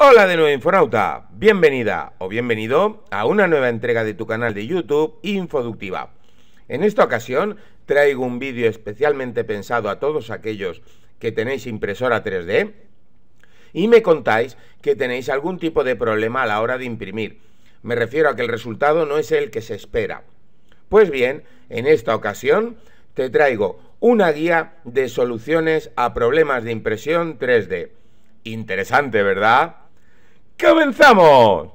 Hola de nuevo Infonauta, bienvenida o bienvenido a una nueva entrega de tu canal de YouTube Infoductiva. En esta ocasión traigo un vídeo especialmente pensado a todos aquellos que tenéis impresora 3D y me contáis que tenéis algún tipo de problema a la hora de imprimir. Me refiero a que el resultado no es el que se espera. Pues bien, en esta ocasión te traigo una guía de soluciones a problemas de impresión 3D. Interesante, ¿verdad? ¡Comenzamos!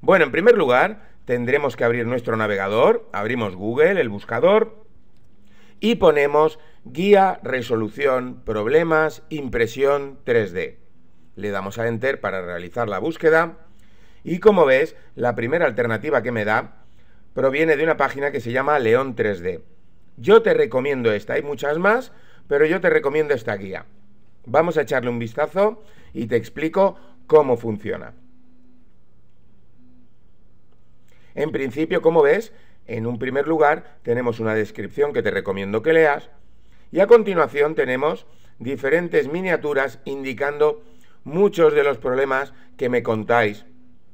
Bueno, en primer lugar, tendremos que abrir nuestro navegador, abrimos Google, el buscador, y ponemos guía, resolución, problemas, impresión 3D. Le damos a Enter para realizar la búsqueda, y como ves, la primera alternativa que me da proviene de una página que se llama León 3D. Yo te recomiendo esta, hay muchas más, pero yo te recomiendo esta guía. Vamos a echarle un vistazo y te explico cómo funciona. En principio, como ves, en un primer lugar tenemos una descripción que te recomiendo que leas y a continuación tenemos diferentes miniaturas indicando muchos de los problemas que me contáis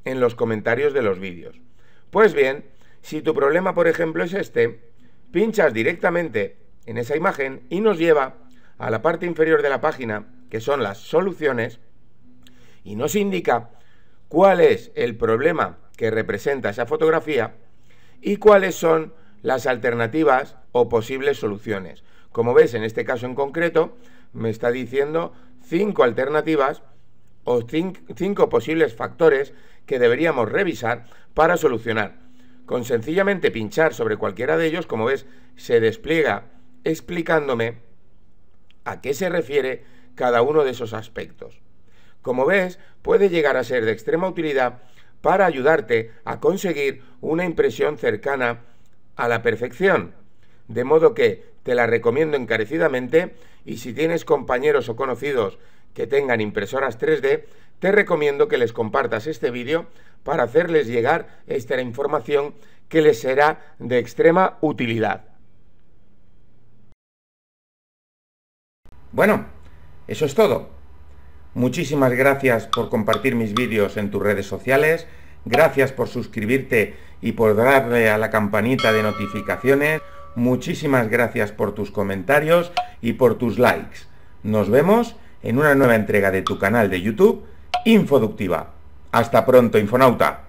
en los comentarios de los vídeos. Pues bien, si tu problema, por ejemplo, es este, pinchas directamente en esa imagen y nos lleva a la parte inferior de la página, que son las soluciones, y nos indica cuál es el problema que representa esa fotografía y cuáles son las alternativas o posibles soluciones. Como ves, en este caso en concreto, me está diciendo cinco alternativas o cinco posibles factores que deberíamos revisar para solucionar. Con sencillamente pinchar sobre cualquiera de ellos, como ves, se despliega explicándome a qué se refiere cada uno de esos aspectos. Como ves, puede llegar a ser de extrema utilidad para ayudarte a conseguir una impresión cercana a la perfección. De modo que te la recomiendo encarecidamente y si tienes compañeros o conocidos que tengan impresoras 3D, te recomiendo que les compartas este vídeo para hacerles llegar esta información que les será de extrema utilidad. Bueno, eso es todo. Muchísimas gracias por compartir mis vídeos en tus redes sociales. Gracias por suscribirte y por darle a la campanita de notificaciones. Muchísimas gracias por tus comentarios y por tus likes. Nos vemos en una nueva entrega de tu canal de YouTube, Infoductiva. Hasta pronto, Infonauta.